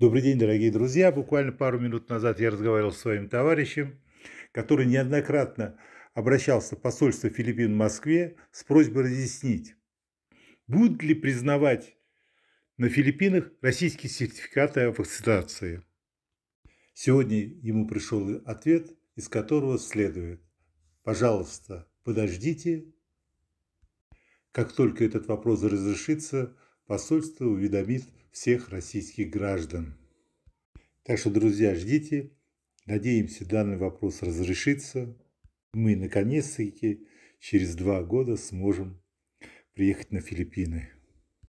Добрый день, дорогие друзья. Буквально пару минут назад я разговаривал с своим товарищем, который неоднократно обращался в посольство Филиппин в Москве с просьбой разъяснить, будут ли признавать на Филиппинах российские сертификаты о вакцинации. Сегодня ему пришел ответ, из которого следует «Пожалуйста, подождите». Как только этот вопрос разрешится, посольство уведомит всех российских граждан. Так что, друзья, ждите. Надеемся, данный вопрос разрешится. Мы, наконец-таки, через два года сможем приехать на Филиппины.